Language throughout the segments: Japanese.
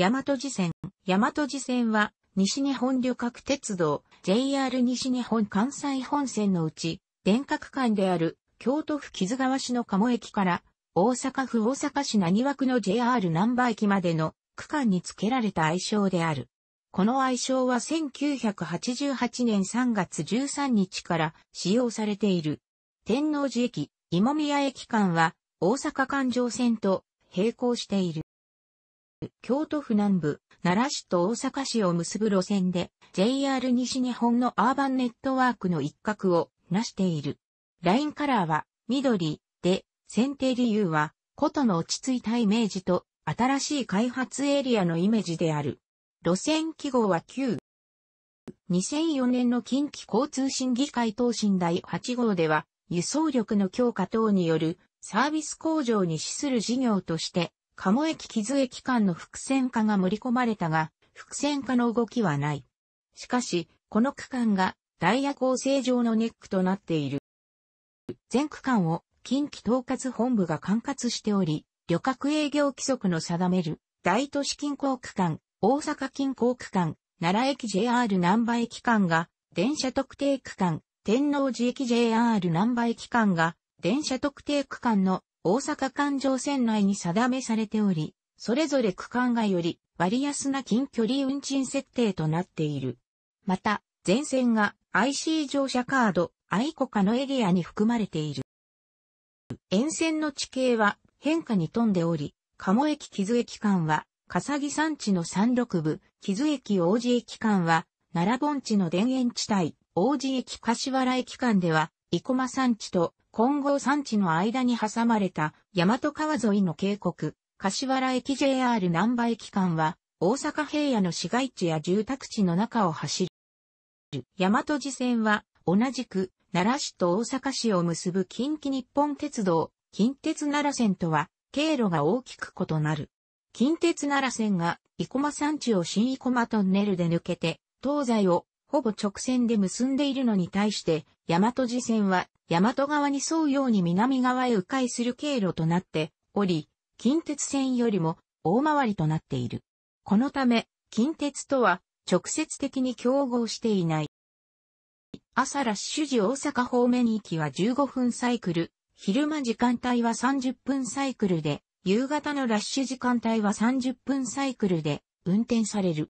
大和寺線。大和寺線は、西日本旅客鉄道、JR 西日本関西本線のうち、電区間である、京都府木津川市の鴨駅から、大阪府大阪市何枠の JR 南波駅までの区間に付けられた愛称である。この愛称は1988年3月13日から使用されている。天王寺駅、今宮駅間は、大阪環状線と並行している。京都府南部、奈良市と大阪市を結ぶ路線で、JR 西日本のアーバンネットワークの一角をなしている。ラインカラーは緑で、選定理由は、ことの落ち着いたイメージと、新しい開発エリアのイメージである。路線記号は9。2004年の近畿交通審議会等申第8号では、輸送力の強化等によるサービス向上に資する事業として、鴨駅木津駅間の伏線化が盛り込まれたが、伏線化の動きはない。しかし、この区間がダイヤ構成上のネックとなっている。全区間を近畿統括本部が管轄しており、旅客営業規則の定める大都市近郊区間、大阪近郊区間、奈良駅 JR 南波駅間が電車特定区間、天王寺駅 JR 南波駅間が電車特定区間の大阪環状線内に定めされており、それぞれ区間がより割安な近距離運賃設定となっている。また、全線が IC 乗車カード、アイコカのエリアに含まれている。沿線の地形は変化に富んでおり、鴨駅木津駅間は、笠木山地の山麓部、木津駅王子駅間は、奈良盆地の田園地帯、王子駅柏原駅間では、生駒山地と金剛山地の間に挟まれた大和川沿いの渓谷、柏原駅 JR 南波駅間は、大阪平野の市街地や住宅地の中を走る。大和寺線は、同じく、奈良市と大阪市を結ぶ近畿日本鉄道、近鉄奈良線とは、経路が大きく異なる。近鉄奈良線が、生駒山地を新生駒トンネルで抜けて、東西をほぼ直線で結んでいるのに対して、大和路線は、大和側に沿うように南側へ迂回する経路となっており、近鉄線よりも大回りとなっている。このため、近鉄とは直接的に競合していない。朝ラッシュ時大阪方面行きは15分サイクル、昼間時間帯は30分サイクルで、夕方のラッシュ時間帯は30分サイクルで運転される。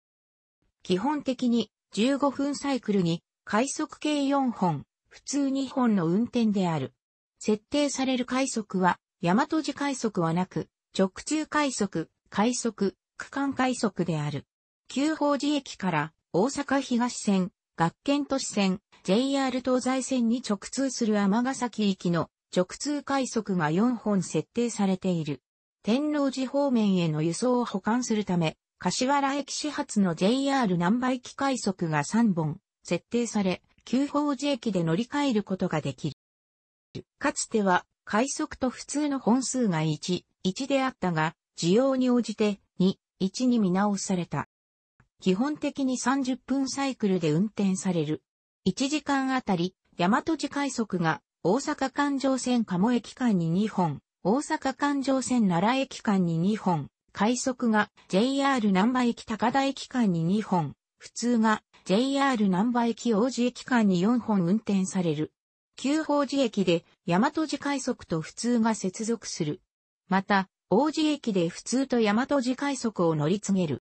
基本的に15分サイクルに、快速計4本、普通2本の運転である。設定される快速は、大和寺快速はなく、直通快速、快速、区間快速である。旧法寺駅から大阪東線、学研都市線、JR 東西線に直通する天ヶ崎行きの直通快速が4本設定されている。天王寺方面への輸送を保管するため、柏原駅始発の JR 南波駅快速が3本設定され、旧法寺駅で乗り換えることができる。かつては、快速と普通の本数が1、1であったが、需要に応じて2、1に見直された。基本的に30分サイクルで運転される。1時間あたり、大和寺快速が大阪環状線鴨駅間に2本、大阪環状線奈良駅間に2本、快速が JR 南波駅高田駅間に2本、普通が JR 南波駅王子駅間に4本運転される。旧宝寺駅で大和寺快速と普通が接続する。また、王子駅で普通と大和寺快速を乗り継げる。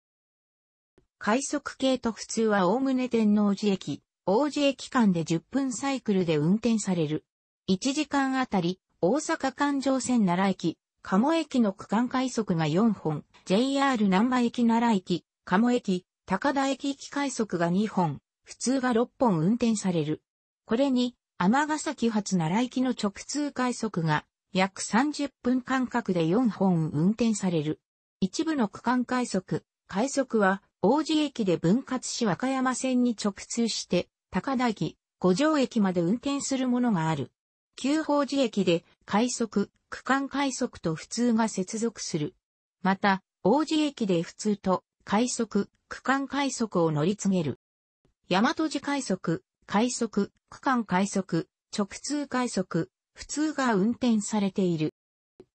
快速系と普通は概ね天王寺駅、王子駅間で10分サイクルで運転される。1時間あたり、大阪環状線奈良駅、鴨駅の区間快速が4本、JR 南波駅奈良駅、鴨駅、高田駅行き快速が2本、普通が6本運転される。これに、尼崎発奈良行きの直通快速が約30分間隔で4本運転される。一部の区間快速、快速は王子駅で分割し和歌山線に直通して高田駅、五条駅まで運転するものがある。旧法寺駅で快速、区間快速と普通が接続する。また、王子駅で普通と快速、区間快速を乗り継げる。大和寺快速、快速、区間快速、直通快速、普通が運転されている。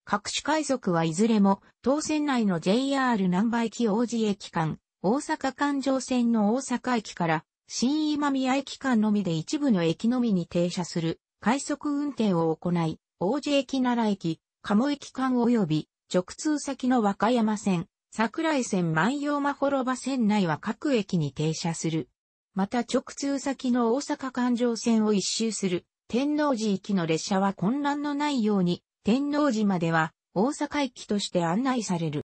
各種快速はいずれも、当線内の JR 南波駅王子駅間、大阪環状線の大阪駅から、新今宮駅間のみで一部の駅のみに停車する、快速運転を行い、王子駅奈良駅、鴨駅間及び直通先の和歌山線、桜井線万葉まほろば線内は各駅に停車する。また直通先の大阪環状線を一周する天王寺行きの列車は混乱のないように天王寺までは大阪駅として案内される。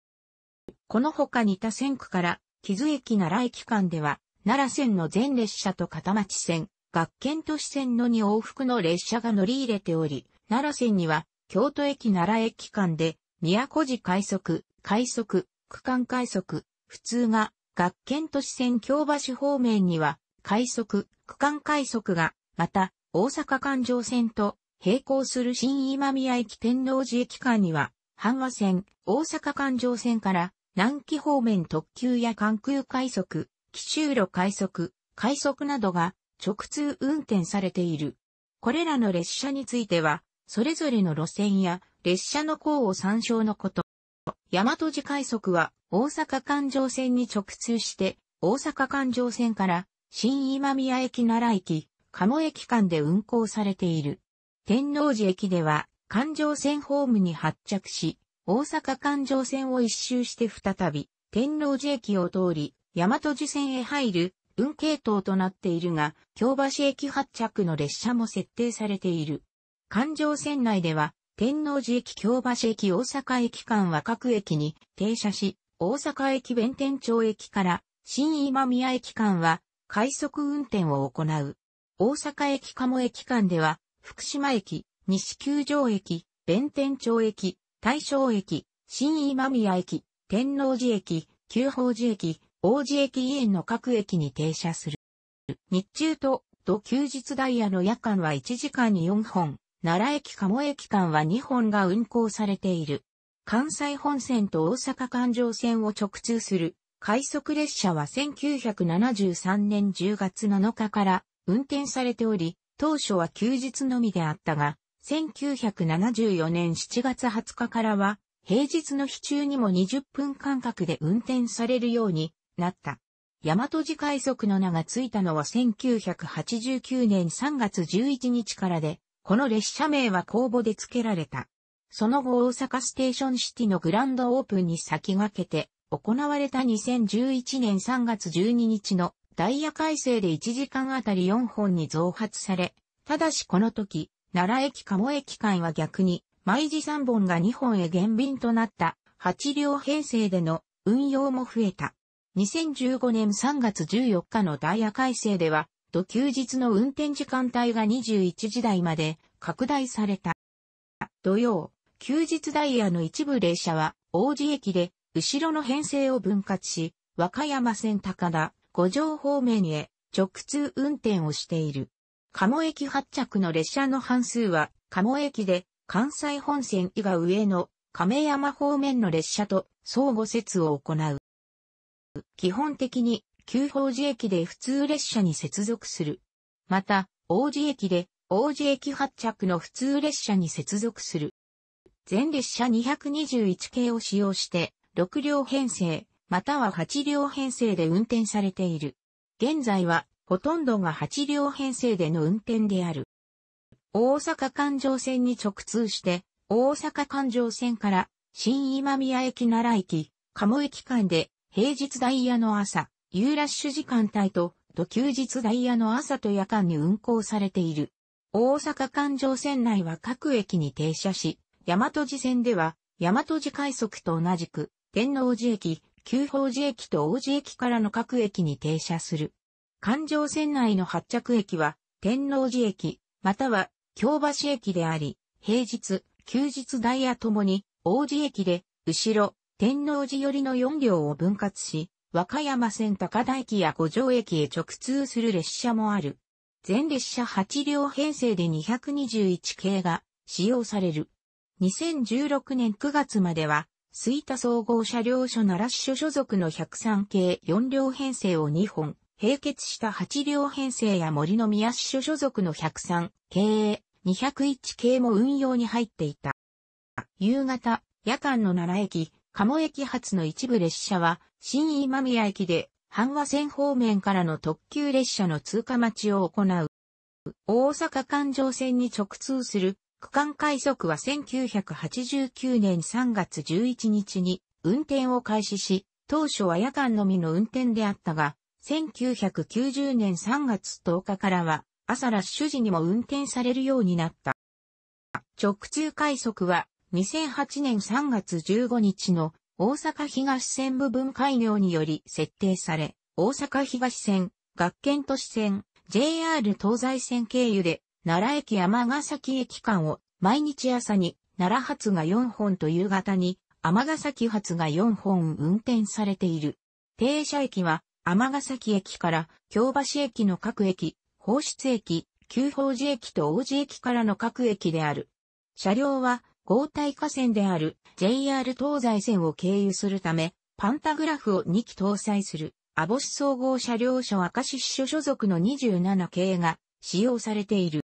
この他に他線区から木津駅奈良駅間では奈良線の全列車と片町線、学研都市線の2往復の列車が乗り入れており、奈良線には、京都駅奈良駅間で、宮古寺快速、快速、区間快速、普通が、学研都市線京橋方面には、快速、区間快速が、また、大阪環状線と、並行する新今宮駅天王寺駅間には、阪和線、大阪環状線から、南紀方面特急や関空快速、紀州路快速、快速などが直通運転されている。これらの列車については、それぞれの路線や列車の項を参照のこと。大和路快速は大阪環状線に直通して、大阪環状線から新今宮駅奈良駅、鴨駅間で運行されている。天王寺駅では環状線ホームに発着し、大阪環状線を一周して再び、天王寺駅を通り、大和路線へ入る運系統となっているが、京橋駅発着の列車も設定されている。環状線内では、天王寺駅京橋駅大阪駅間は各駅に停車し、大阪駅弁天町駅から新今宮駅間は快速運転を行う。大阪駅鴨駅間では、福島駅、西九条駅、弁天町駅、大正駅、新今宮駅、天王寺駅、旧宝寺駅、王子駅医園の各駅に停車する。日中と、土休日ダイヤの夜間は1時間に4本、奈良駅鴨駅間は2本が運行されている。関西本線と大阪環状線を直通する快速列車は1973年10月7日から運転されており、当初は休日のみであったが、1974年7月20日からは平日の日中にも20分間隔で運転されるようになった。大和寺快速の名がついたのは1989年3月11日からで、この列車名は公募で付けられた。その後大阪ステーションシティのグランドオープンに先駆けて、行われた2011年3月12日のダイヤ改正で1時間あたり4本に増発され、ただしこの時、奈良駅鴨駅間は逆に、毎時3本が2本へ減便となった8両編成での運用も増えた。2015年3月14日のダイヤ改正では、と休日の運転時間帯が21時台まで拡大された。土曜、休日ダイヤの一部列車は、王子駅で、後ろの編成を分割し、和歌山線高田、五条方面へ直通運転をしている。鴨駅発着の列車の半数は、鴨駅で、関西本線以外上の亀山方面の列車と相互接を行う。基本的に旧宝寺駅で普通列車に接続する。また、王子駅で、王子駅発着の普通列車に接続する。全列車221系を使用して、6両編成、または8両編成で運転されている。現在は、ほとんどが8両編成での運転である。大阪環状線に直通して、大阪環状線から、新今宮駅奈良駅、鴨駅間で、平日ダイヤの朝、ユーラッシュ時間帯と、と休日ダイヤの朝と夜間に運行されている。大阪環状線内は各駅に停車し、大和路線では、大和路快速と同じく、天王寺駅、旧宝寺駅と王子駅からの各駅に停車する。環状線内の発着駅は、天王寺駅、または京橋駅であり、平日、休日ダイヤともに、王子駅で、後ろ、天王寺寄りの4両を分割し、和歌山線高田駅や五条駅へ直通する列車もある。全列車8両編成で221系が使用される。2016年9月までは、吹田総合車両所奈良支所所属の103系4両編成を2本、並結した8両編成や森の宮支所所属の103系201系も運用に入っていた。夕方、夜間の奈良駅、鴨駅発の一部列車は、新今宮駅で、阪和線方面からの特急列車の通過待ちを行う。大阪環状線に直通する区間快速は1989年3月11日に運転を開始し、当初は夜間のみの運転であったが、1990年3月10日からは朝ラッシュ時にも運転されるようになった。直通快速は2008年3月15日の大阪東線部分開業により設定され、大阪東線、学研都市線、JR 東西線経由で、奈良駅山ヶ崎駅間を毎日朝に奈良発が4本と夕方に天ヶ崎発が4本運転されている。停車駅は天ヶ崎駅から京橋駅の各駅、放出駅、旧宝寺駅と王子駅からの各駅である。車両は合体河川である JR 東西線を経由するため、パンタグラフを2機搭載する、ボシ総合車両所明石支所所属の27系が使用されている。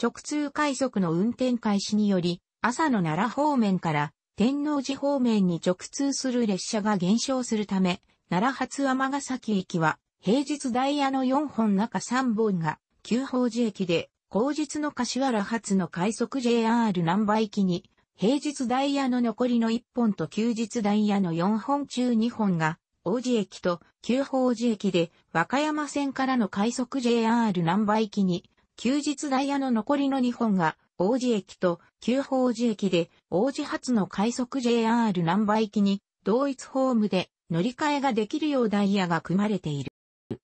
直通快速の運転開始により、朝の奈良方面から天王寺方面に直通する列車が減少するため、奈良発天ヶ崎駅は平日ダイヤの4本中3本が旧宝寺駅で後日の柏原発の快速 JR 南波行きに、平日ダイヤの残りの1本と休日ダイヤの4本中2本が、王子駅と旧宝寺駅で、和歌山線からの快速 JR 南波行きに、休日ダイヤの残りの2本が、王子駅と旧宝寺駅で、王子発の快速 JR 南波行きに、同一ホームで乗り換えができるようダイヤが組まれている。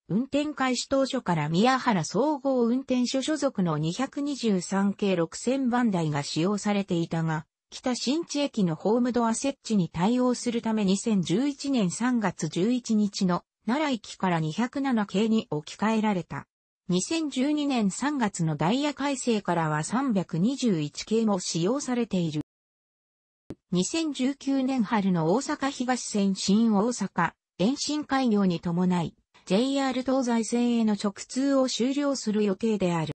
運転開始当初から宮原総合運転所所属の223系6000番台が使用されていたが、北新地駅のホームドア設置に対応するため2011年3月11日の奈良駅から207系に置き換えられた。2012年3月のダイヤ改正からは321系も使用されている。2019年春の大阪東線新大阪、延伸開業に伴い、JR 東西線への直通を終了する予定である。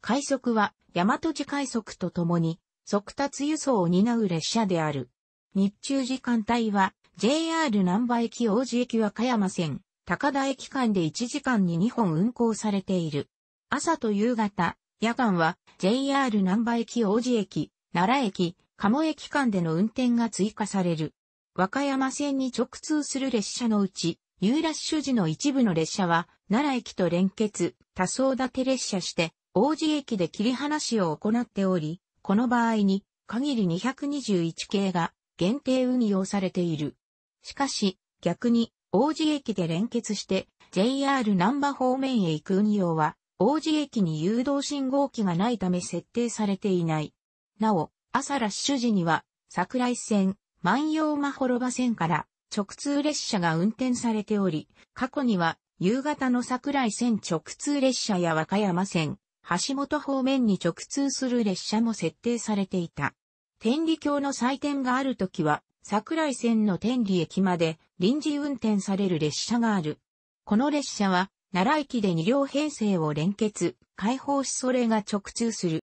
快速は、大和地快速とともに、速達輸送を担う列車である。日中時間帯は、JR 南波駅王子駅和歌山線、高田駅間で1時間に2本運行されている。朝と夕方、夜間は JR 南波駅王子駅、奈良駅、鴨駅間での運転が追加される。和歌山線に直通する列車のうち、ユーラッシュ時の一部の列車は、奈良駅と連結、多層立て列車して、王子駅で切り離しを行っており、この場合に、限り221系が限定運用されている。しかし、逆に、王子駅で連結して、JR 難波方面へ行く運用は、王子駅に誘導信号機がないため設定されていない。なお、朝ラッシュ時には、桜井線、万葉まほろば線から、直通列車が運転されており、過去には夕方の桜井線直通列車や和歌山線、橋本方面に直通する列車も設定されていた。天理橋の祭典がある時は、桜井線の天理駅まで臨時運転される列車がある。この列車は、奈良駅で2両編成を連結、開放しそれが直通する。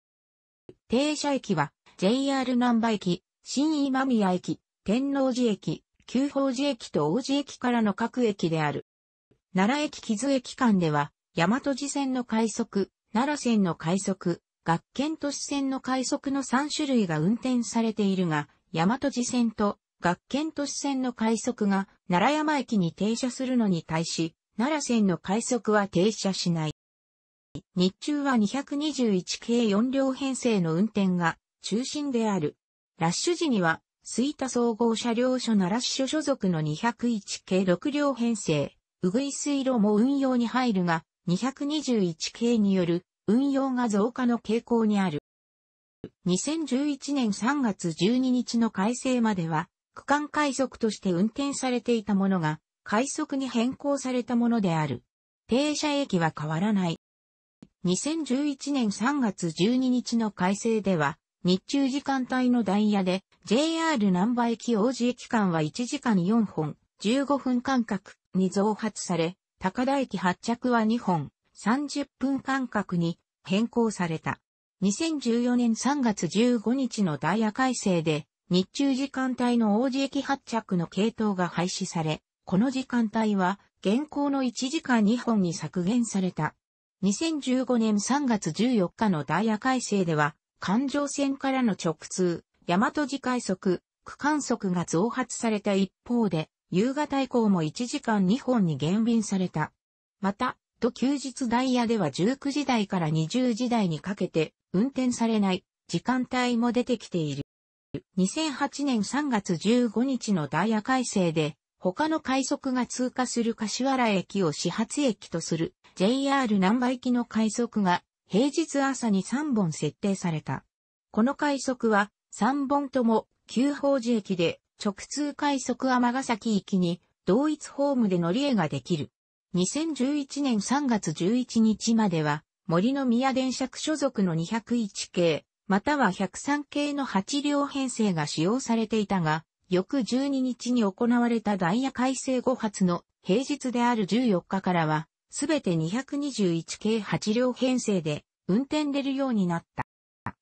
停車駅は、JR 南波駅、新今宮駅、天王寺駅、旧宝寺駅と王子駅からの各駅である。奈良駅木津駅間では、大和寺線の快速、奈良線の快速、学研都市線の快速の3種類が運転されているが、大和寺線と学研都市線の快速が奈良山駅に停車するのに対し、奈良線の快速は停車しない。日中は221系4両編成の運転が中心である。ラッシュ時には水田総合車両所奈良支所所属の201系6両編成、うぐい水路も運用に入るが、221系による運用が増加の傾向にある。2011年3月12日の改正までは、区間快速として運転されていたものが、快速に変更されたものである。停車駅は変わらない。2011年3月12日の改正では、日中時間帯のダイヤで、JR 南波駅王子駅間は1時間4本、15分間隔に増発され、高田駅発着は2本、30分間隔に変更された。2014年3月15日のダイヤ改正で、日中時間帯の王子駅発着の系統が廃止され、この時間帯は現行の1時間2本に削減された。2015年3月14日のダイヤ改正では、環状線からの直通、大和次快速、区間速が増発された一方で、夕方以降も1時間2本に減便された。また、と休日ダイヤでは19時台から20時台にかけて運転されない時間帯も出てきている。2008年3月15日のダイヤ改正で他の快速が通過する柏原駅を始発駅とする JR 南波行きの快速が平日朝に3本設定された。この快速は3本とも旧宝寺駅で直通快速ヶ崎行きに同一ホームで乗り絵ができる。2011年3月11日までは森の宮電車区所属の201系、または103系の8両編成が使用されていたが、翌12日に行われたダイヤ改正後発の平日である14日からは、すべて221系8両編成で運転出るようになった。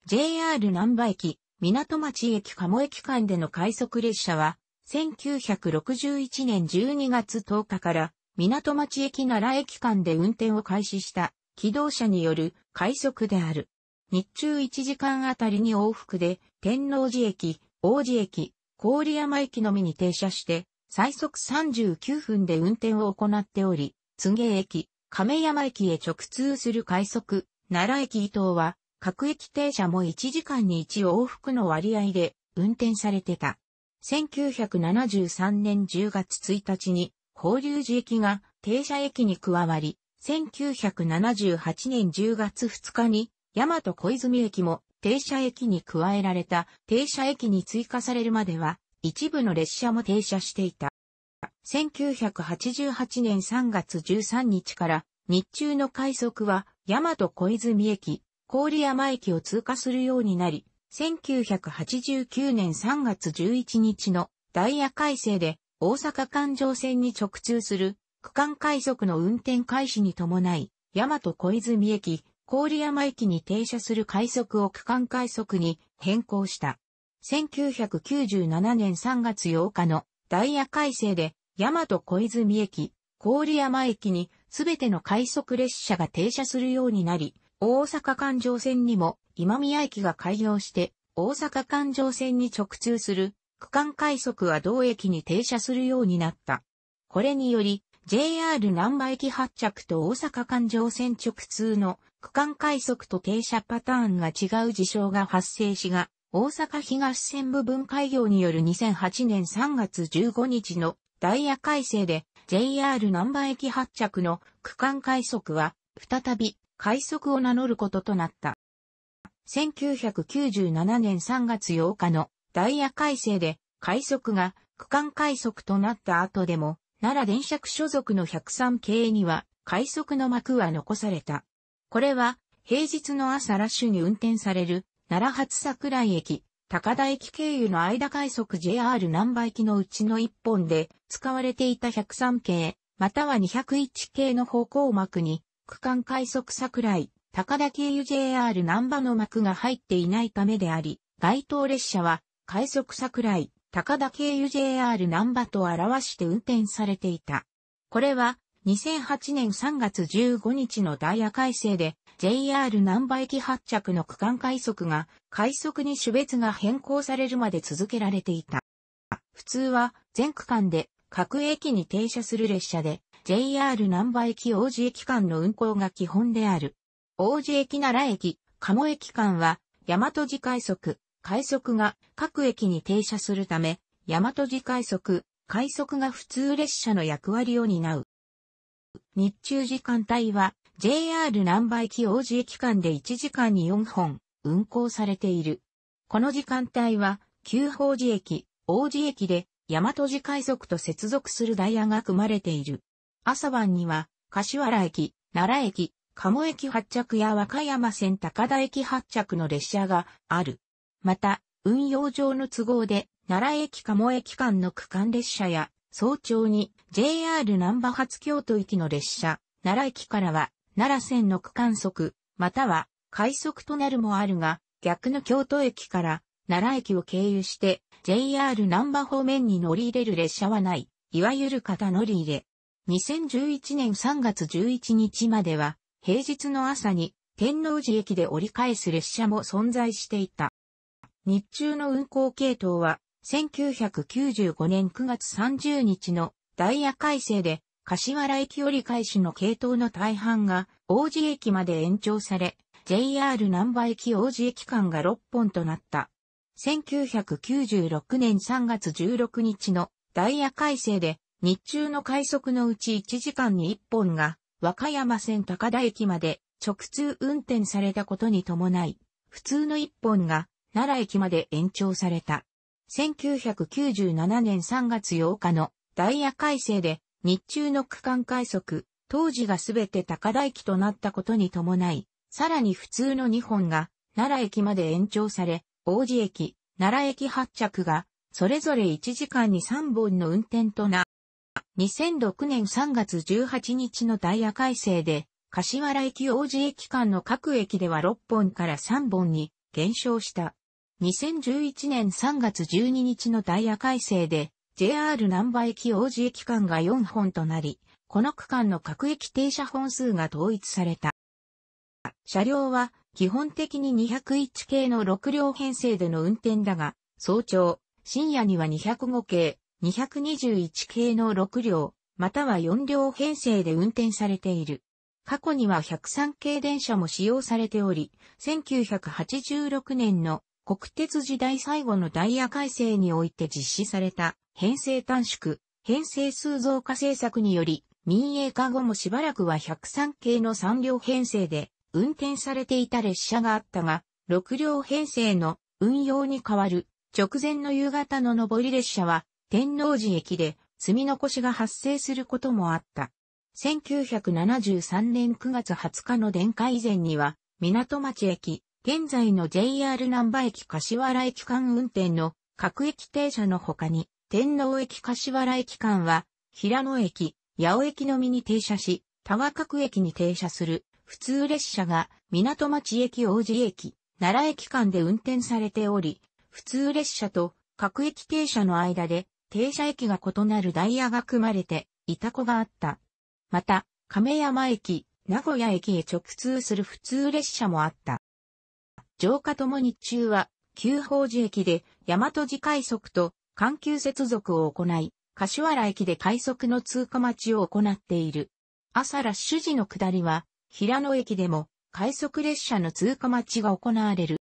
JR 南波駅、港町駅鴨駅間での快速列車は、1961年12月10日から港町駅奈良駅間で運転を開始した機動車による快速である。日中1時間あたりに往復で天王寺駅、王子駅、郡山駅のみに停車して最速39分で運転を行っており、津芸駅、亀山駅へ直通する快速、奈良駅伊東は、各駅停車も1時間に1往復の割合で運転されてた。1973年10月1日に、法隆寺駅が停車駅に加わり、1978年10月2日に、大和小泉駅も停車駅に加えられた停車駅に追加されるまでは、一部の列車も停車していた。1988年3月13日から日中の快速は大和小泉駅、郡山駅を通過するようになり、1989年3月11日のダイヤ改正で大阪環状線に直通する区間快速の運転開始に伴い、大和小泉駅、郡山駅に停車する快速を区間快速に変更した。1997年3月8日のダイヤ改正で、大和小泉駅、郡山駅に、すべての快速列車が停車するようになり、大阪環状線にも今宮駅が開業して、大阪環状線に直通する区間快速は同駅に停車するようになった。これにより、JR 南波駅発着と大阪環状線直通の区間快速と停車パターンが違う事象が発生しが、大阪東線部分開業による2008年3月15日のダイヤ改正で JR 南波駅発着の区間快速は再び快速を名乗ることとなった。1997年3月8日のダイヤ改正で快速が区間快速となった後でも奈良電車区所属の103系には快速の幕は残された。これは平日の朝ラッシュに運転される奈良発桜井駅、高田駅経由の間快速 JR 南波駅のうちの1本で使われていた103系、または201系の方向幕に、区間快速桜井、高田経由 JR 南波の幕が入っていないためであり、該当列車は快速桜井、高田経由 JR 南波と表して運転されていた。これは2008年3月15日のダイヤ改正で JR 南波駅発着の区間快速が、快速に種別が変更されるまで続けられていた。普通は全区間で各駅に停車する列車で、JR 南波駅王子駅間の運行が基本である。王子駅奈良駅、鴨駅間は、大和寺快速、快速が各駅に停車するため、大和寺快速、快速が普通列車の役割を担う。日中時間帯は JR 南波駅王子駅間で1時間に4本運行されている。この時間帯は、旧宝寺駅、王子駅で、大和寺快速と接続するダイヤが組まれている。朝晩には、柏原駅、奈良駅、鴨駅発着や和歌山線高田駅発着の列車がある。また、運用上の都合で、奈良駅鴨駅間の区間列車や、早朝に JR 南波発京都行きの列車、奈良駅からは奈良線の区間速、または快速となるもあるが、逆の京都駅から奈良駅を経由して JR 南波方面に乗り入れる列車はない、いわゆる型乗り入れ。2011年3月11日までは、平日の朝に天王寺駅で折り返す列車も存在していた。日中の運行系統は、1995年9月30日のダイヤ改正で柏原駅折り返しの系統の大半が王子駅まで延長され、JR 南波駅王子駅間が6本となった。1996年3月16日のダイヤ改正で、日中の快速のうち1時間に1本が、和歌山線高田駅まで直通運転されたことに伴い、普通の1本が奈良駅まで延長された。1997年3月8日のダイヤ改正で日中の区間快速、当時がすべて高台駅となったことに伴い、さらに普通の2本が奈良駅まで延長され、王子駅、奈良駅発着が、それぞれ1時間に3本の運転とな、2006年3月18日のダイヤ改正で、柏原駅王子駅間の各駅では6本から3本に減少した。2011年3月12日のダイヤ改正で、JR 南波駅王子駅間が4本となり、この区間の各駅停車本数が統一された。車両は基本的に201系の6両編成での運転だが、早朝、深夜には205系、221系の6両、または4両編成で運転されている。過去には103系電車も使用されており、1986年の国鉄時代最後のダイヤ改正において実施された編成短縮、編成数増加政策により、民営化後もしばらくは103系の3両編成で運転されていた列車があったが、6両編成の運用に変わる直前の夕方の上り列車は天王寺駅で積み残しが発生することもあった。1973年9月20日の電化以前には港町駅、現在の JR 南波駅柏原駅間運転の各駅停車の他に、天皇駅柏原駅間は、平野駅、八尾駅のみに停車し、田賀各駅に停車する普通列車が港町駅王子駅、奈良駅間で運転されており、普通列車と各駅停車の間で停車駅が異なるダイヤが組まれていた子があった。また、亀山駅、名古屋駅へ直通する普通列車もあった。浄下とも日中は、旧宝寺駅で大和寺快速と環球接続を行い、柏原駅で快速の通過待ちを行っている。朝ラッシュ時の下りは、平野駅でも快速列車の通過待ちが行われる。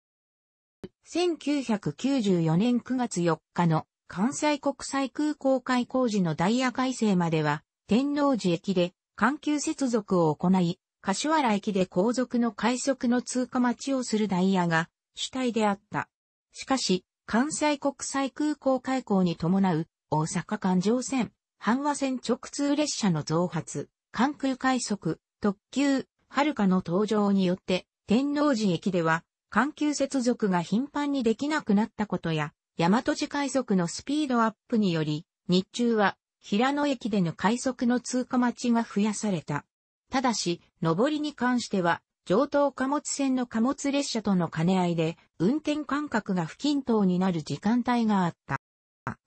1994年9月4日の関西国際空港開港時のダイヤ改正までは、天王寺駅で環球接続を行い、柏原駅で後続の快速の通過待ちをするダイヤが主体であった。しかし、関西国際空港開港に伴う大阪環状線、阪和線直通列車の増発、関空快速、特急、遥かの登場によって、天王寺駅では、環球接続が頻繁にできなくなったことや、大和寺快速のスピードアップにより、日中は、平野駅での快速の通過待ちが増やされた。ただし、上りに関しては、上等貨物線の貨物列車との兼ね合いで、運転間隔が不均等になる時間帯があった。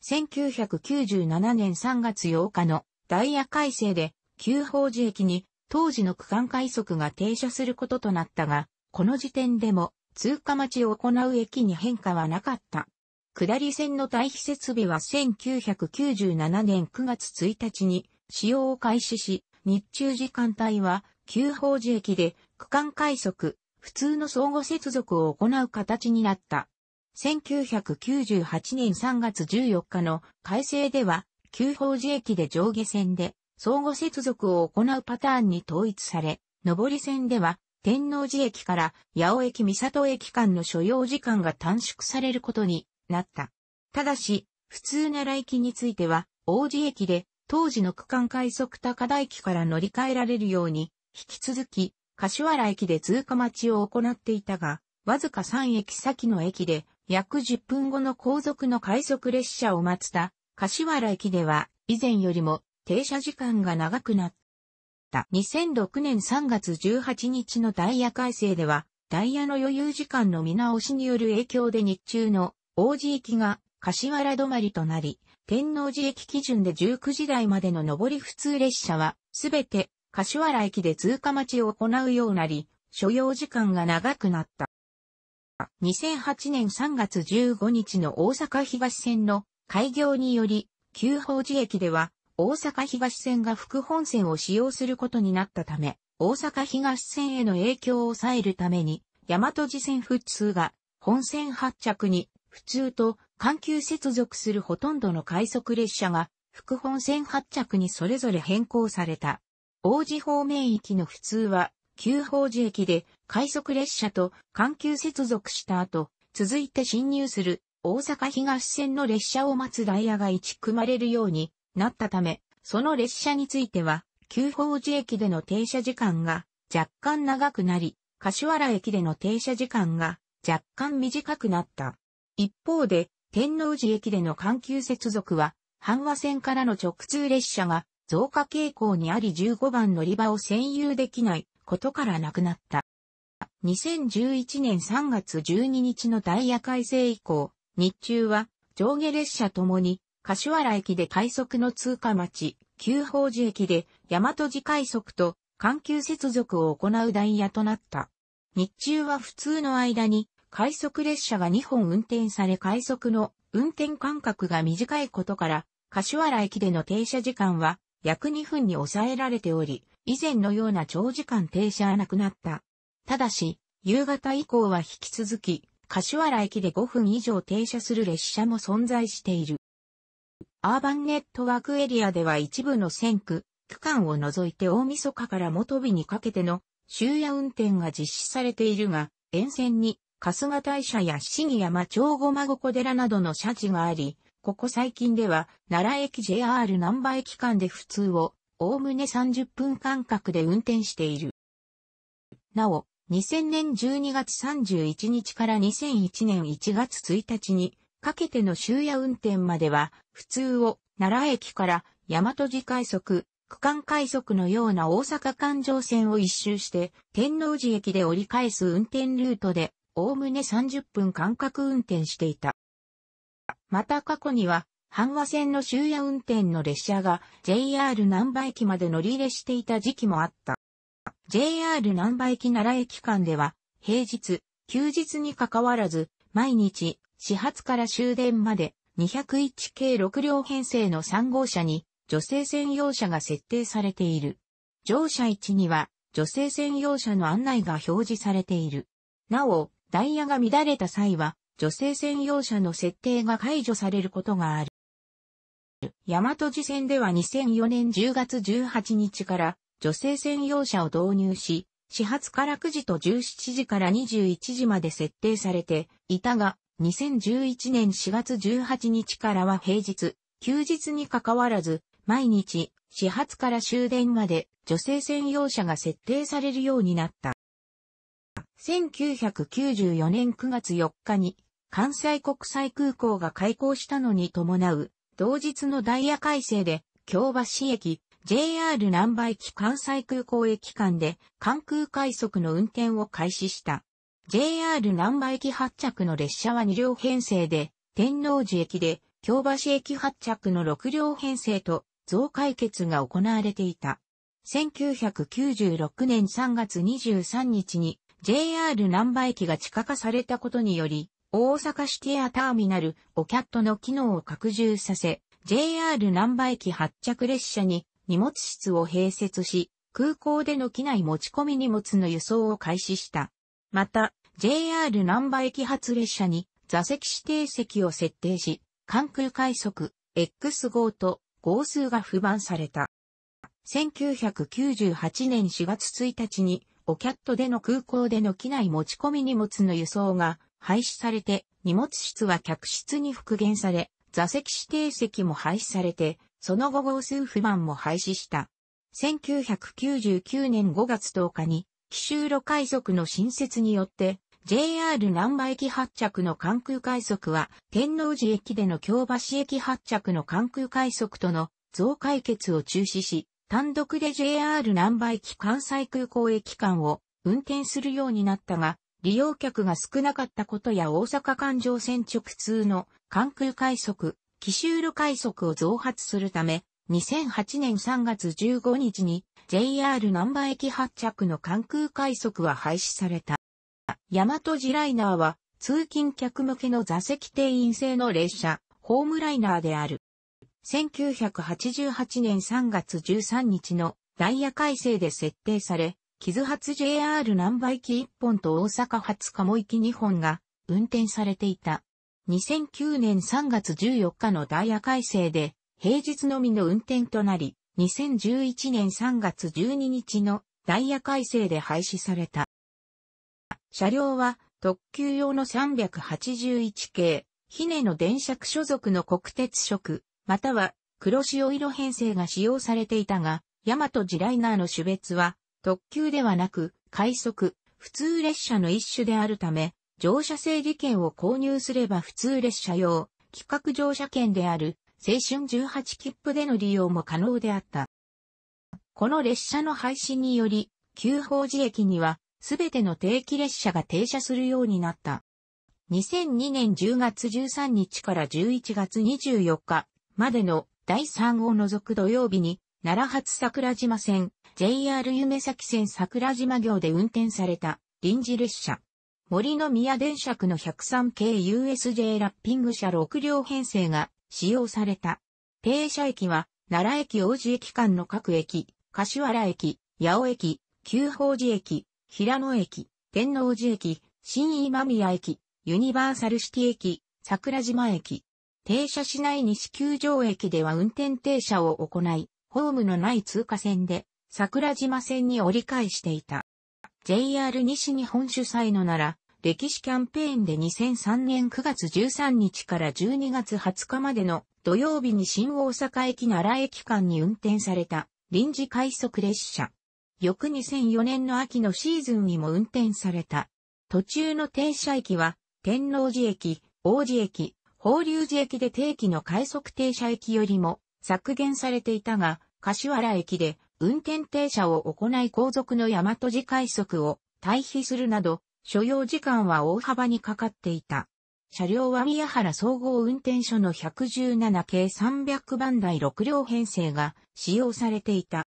1997年3月8日のダイヤ改正で、旧法寺駅に当時の区間快速が停車することとなったが、この時点でも通過待ちを行う駅に変化はなかった。下り線の退避設備は1997年9月1日に使用を開始し、日中時間帯は、旧宝寺駅で区間快速、普通の相互接続を行う形になった。1998年3月14日の改正では、旧宝寺駅で上下線で相互接続を行うパターンに統一され、上り線では天王寺駅から八尾駅三里駅間の所要時間が短縮されることになった。ただし、普通な良駅については、王子駅で当時の区間快速高田駅から乗り換えられるように、引き続き、柏原駅で通過待ちを行っていたが、わずか3駅先の駅で、約10分後の後続の快速列車を待つた、柏原駅では、以前よりも、停車時間が長くなった。2006年3月18日のダイヤ改正では、ダイヤの余裕時間の見直しによる影響で日中の、王子駅が、柏原止まりとなり、天王寺駅基準で19時台までの上り普通列車は、すべて、柏原駅で通過待ちを行うようなり、所要時間が長くなった。2008年3月15日の大阪東線の開業により、旧宝寺駅では、大阪東線が副本線を使用することになったため、大阪東線への影響を抑えるために、大和寺線普通が本線発着に普通と環球接続するほとんどの快速列車が、副本線発着にそれぞれ変更された。王子方面駅の普通は、旧宝寺駅で快速列車と環球接続した後、続いて進入する大阪東線の列車を待つダイヤが1組まれるようになったため、その列車については、旧宝寺駅での停車時間が若干長くなり、柏原駅での停車時間が若干短くなった。一方で、天王寺駅での環球接続は、阪和線からの直通列車が増加傾向にあり15番乗り場を占有できないことからなくなった。2011年3月12日のダイヤ改正以降、日中は上下列車ともに、柏原駅で快速の通過待ち、旧宝寺駅で大和寺快速と環球接続を行うダイヤとなった。日中は普通の間に快速列車が2本運転され快速の運転間隔が短いことから、柏原駅での停車時間は約2分に抑えられており、以前のような長時間停車はなくなった。ただし、夕方以降は引き続き、柏原駅で5分以上停車する列車も存在している。アーバンネットワークエリアでは一部の線区、区間を除いて大晦日から元日にかけての終夜運転が実施されているが、沿線に春日大社や新山町ごまごこ寺などの社地があり、ここ最近では、奈良駅 JR 南波駅間で普通を、おおむね30分間隔で運転している。なお、2000年12月31日から2001年1月1日に、かけての終夜運転までは、普通を奈良駅から大和寺快速、区間快速のような大阪環状線を一周して、天王寺駅で折り返す運転ルートでおおむね30分間隔運転していた。また過去には、阪和線の終夜運転の列車が JR 南波駅まで乗り入れしていた時期もあった。JR 南波駅奈良駅間では、平日、休日にかかわらず、毎日、始発から終電まで、201系6両編成の3号車に、女性専用車が設定されている。乗車位置には、女性専用車の案内が表示されている。なお、ダイヤが乱れた際は、女性専用車の設定が解除されることがある。大和路線では2004年10月18日から女性専用車を導入し、始発から9時と17時から21時まで設定されていたが、2011年4月18日からは平日、休日にかかわらず、毎日、始発から終電まで女性専用車が設定されるようになった。1994年9月4日に関西国際空港が開港したのに伴う同日のダイヤ改正で京橋駅 JR 南波駅関西空港駅間で関空快速の運転を開始した。JR 南波駅発着の列車は2両編成で天王寺駅で京橋駅発着の6両編成と増解決が行われていた。1996年3月23日に JR 南波駅が地下化されたことにより、大阪シティアターミナル、オキャットの機能を拡充させ、JR 南波駅発着列車に荷物室を併設し、空港での機内持ち込み荷物の輸送を開始した。また、JR 南波駅発列車に座席指定席を設定し、関空快速 X 号と号数が不番された。1998年4月1日にオキャットでの空港での機内持ち込み荷物の輸送が廃止されて、荷物室は客室に復元され、座席指定席も廃止されて、その後号数不満も廃止した。1999年5月10日に、奇襲路海賊の新設によって、JR 南波駅発着の関空快速は、天王寺駅での京橋駅発着の関空快速との増改決を中止し、単独で JR 南波駅関西空港駅間を運転するようになったが、利用客が少なかったことや大阪環状線直通の関空快速、奇襲路快速を増発するため、2008年3月15日に JR 南波駅発着の関空快速は廃止された。大和ジライナーは通勤客向けの座席定員制の列車、ホームライナーである。1988年3月13日のダイヤ改正で設定され、木津発 JR 南梅駅1本と大阪発鴨行き2本が運転されていた。2009年3月14日のダイヤ改正で平日のみの運転となり、2011年3月12日のダイヤ改正で廃止された。車両は特急用の381系、ひねの電車区所属の国鉄色、または黒潮色編成が使用されていたが、ヤマトジライナーの種別は特急ではなく快速、普通列車の一種であるため、乗車整理券を購入すれば普通列車用、企画乗車券である青春18切符での利用も可能であった。この列車の廃止により、旧法寺駅にはすべての定期列車が停車するようになった。2002年10月13日から11月24日、までの第3を除く土曜日に、奈良発桜島線、JR 夢崎線桜島行で運転された臨時列車。森の宮電車区の103系 USJ ラッピング車6両編成が使用された。停車駅は、奈良駅王子駅間の各駅、柏原駅、八尾駅、旧宝寺駅、平野駅、天王寺駅、新今宮駅、ユニバーサルシティ駅、桜島駅、停車しない西九条駅では運転停車を行い、ホームのない通過線で桜島線に折り返していた。JR 西日本主催のなら、歴史キャンペーンで2003年9月13日から12月20日までの土曜日に新大阪駅奈良駅間に運転された臨時快速列車。翌2004年の秋のシーズンにも運転された。途中の停車駅は天王寺駅、王子駅、法隆寺駅で定期の快速停車駅よりも削減されていたが、柏原駅で運転停車を行い後続の大和寺快速を退避するなど、所要時間は大幅にかかっていた。車両は宮原総合運転所の117系300番台6両編成が使用されていた。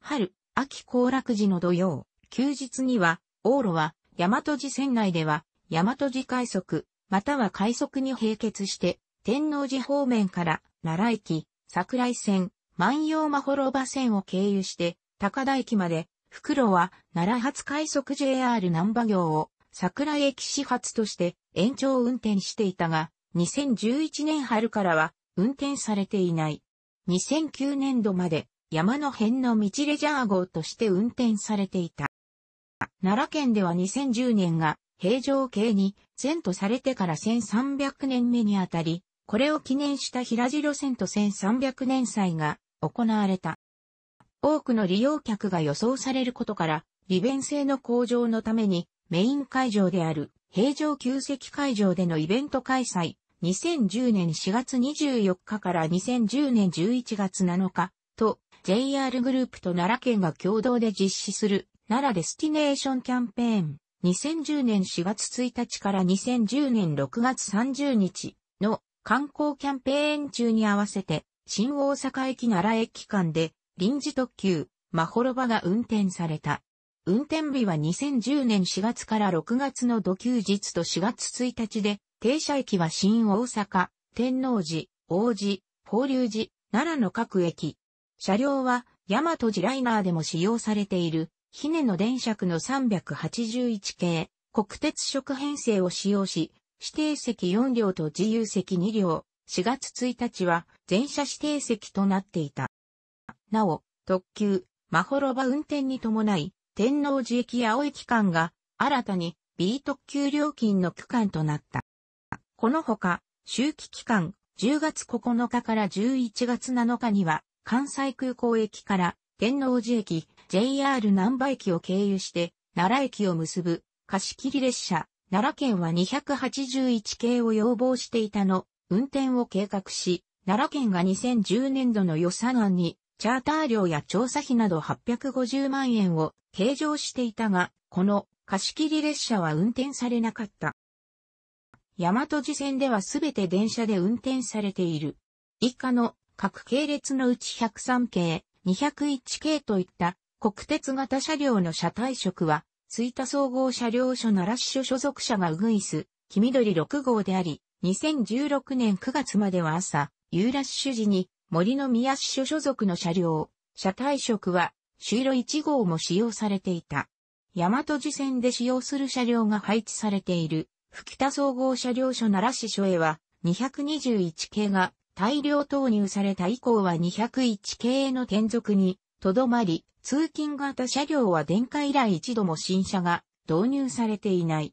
春、秋行楽時の土曜、休日には、往路は、大和寺線内では、大和寺快速、または快速に並結して、天王寺方面から奈良駅、桜井線、万葉まほろば線を経由して、高田駅まで、袋は奈良発快速 JR 南波行を桜井駅始発として延長運転していたが、2011年春からは運転されていない。2009年度まで山の辺の道レジャー号として運転されていた。奈良県では2010年が平常系に遷都されてから1300年目にあたり、これを記念した平城遷と1300年祭が行われた。多くの利用客が予想されることから、利便性の向上のためにメイン会場である平城旧跡会場でのイベント開催、2010年4月24日から2010年11月7日と JR グループと奈良県が共同で実施する奈良デスティネーションキャンペーン2010年4月1日から2010年6月30日の観光キャンペーン中に合わせて、新大阪駅奈良駅間で臨時特急、まほろばが運転された。運転日は2010年4月から6月の土休日と4月1日で、停車駅は新大阪、天王寺、王子、法隆寺、奈良の各駅。車両は、大和寺ライナーでも使用されている、ひねの電車区の381系、国鉄色編成を使用し、指定席4両と自由席2両、4月1日は全車指定席となっていた。なお、特急、まほろば運転に伴い、天王寺駅青駅間が新たに B 特急料金の区間となった。このほか、周期期間10月9日から11月7日には関西空港駅から天王寺駅、JR 南波駅を経由して、奈良駅を結ぶ貸切列車、奈良県は281系を要望していたの、運転を計画し、奈良県が2010年度の予算案に、チャーター料や調査費など850万円を計上していたが、この貸切列車は運転されなかった。大和路線ではすべて電車で運転されている。以下の各系列のうち103系、201系といった国鉄型車両の車体色は、吹田総合車両所奈良し所所属車がウグイス、黄緑6号であり、2016年9月までは朝、ユーラッシュ時に森の宮市所所属の車両、車体色は、朱色1号も使用されていた。大和路線で使用する車両が配置されている、吹田総合車両所奈良し所へは、221系が大量投入された以降は201系への転属に、とどまり、通勤型車両は電化以来一度も新車が導入されていない。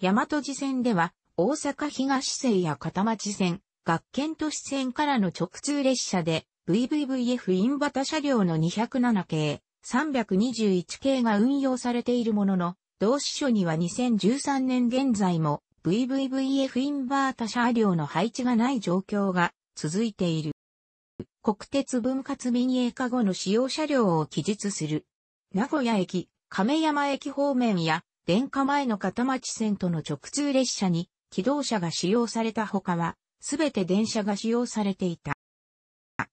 大和路線では、大阪東線や片町線、学研都市線からの直通列車で、VVVF インバタ車両の207系、321系が運用されているものの、同志書には2013年現在も VVVF インバータ車両の配置がない状況が続いている。国鉄分割民営化後の使用車両を記述する。名古屋駅、亀山駅方面や、電化前の片町線との直通列車に、機動車が使用されたほかは、すべて電車が使用されていた。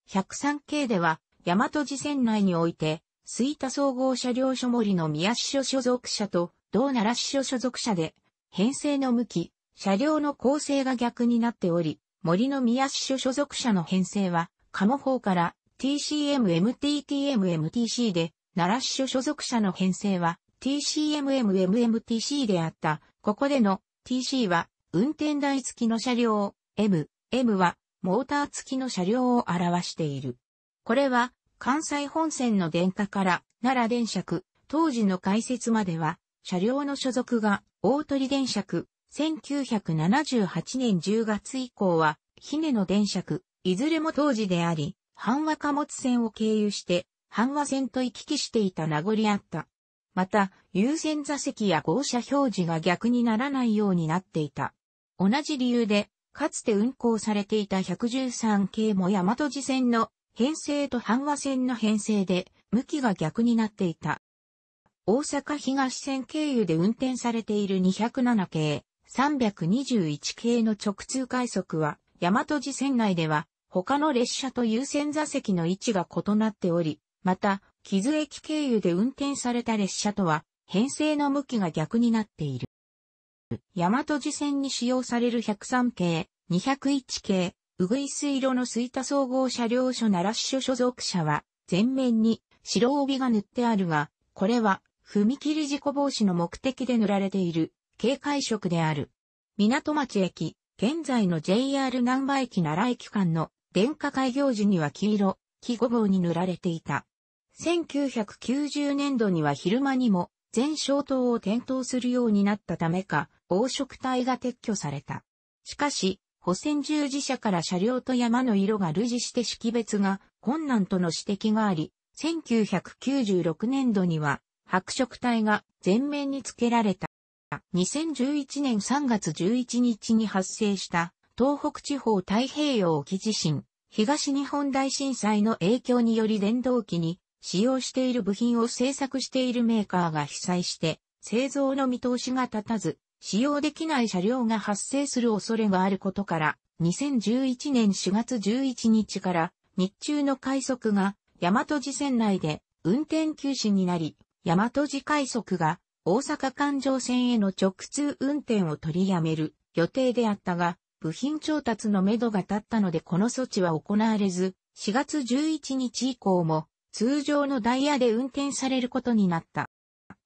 103系では、大和寺線内において、吹田総合車両所森の宮市所所属車と、同奈良市所所属車で、編成の向き、車両の構成が逆になっており、森の宮市所所属車の編成は、カモ法から TCMMTTMMTC で、奈良市所所属者の編成は TCMMMMTC であった。ここでの TC は運転台付きの車両を、M、M はモーター付きの車両を表している。これは関西本線の電化から奈良電車区、当時の開設までは車両の所属が大鳥電車区、1978年10月以降は、姫野電車区、いずれも当時であり、阪和貨物線を経由して、阪和線と行き来していた名残あった。また、優先座席や号車表示が逆にならないようになっていた。同じ理由で、かつて運行されていた113系も大和路線の編成と阪和線の編成で、向きが逆になっていた。大阪東線経由で運転されている207系、321系の直通快速は、大和路線内では他の列車と優先座席の位置が異なっており、また、木津駅経由で運転された列車とは、編成の向きが逆になっている。大和路線に使用される103系、201系、うぐいす色のイ田総合車両所奈良支所所属車は、前面に白帯が塗ってあるが、これは、踏切事故防止の目的で塗られている、警戒色である。港町駅、現在の JR 南波駅奈良駅間の電化開業時には黄色、木5号に塗られていた。1990年度には昼間にも全消灯を点灯するようになったためか、黄色帯が撤去された。しかし、補選従事者から車両と山の色が類似して識別が困難との指摘があり、1996年度には白色帯が全面に付けられた。2011年3月11日に発生した東北地方太平洋沖地震、東日本大震災の影響により電動機に使用している部品を製作しているメーカーが被災して、製造の見通しが立たず、使用できない車両が発生する恐れがあることから、2011年4月11日から日中の快速が大和路線内で運転休止になり、大和路快速が大阪環状線への直通運転を取りやめる予定であったが、部品調達のめどが立ったのでこの措置は行われず、4月11日以降も通常のダイヤで運転されることになった。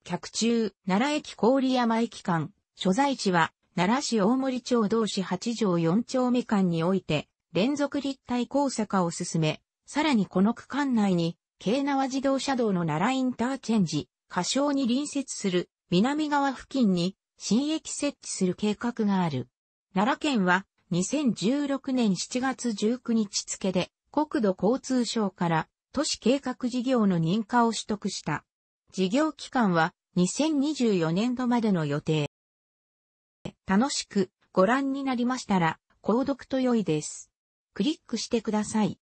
客中、奈良駅郡山駅間、所在地は奈良市大森町同市8条4丁目間において、連続立体交差化を進め、さらにこの区間内に、京奈和自動車道の奈良インターチェンジ、仮称に隣接する南側付近に新駅設置する計画がある。奈良県は2016年7月19日付で国土交通省から都市計画事業の認可を取得した。事業期間は2024年度までの予定。楽しくご覧になりましたら、購読と良いです。クリックしてください。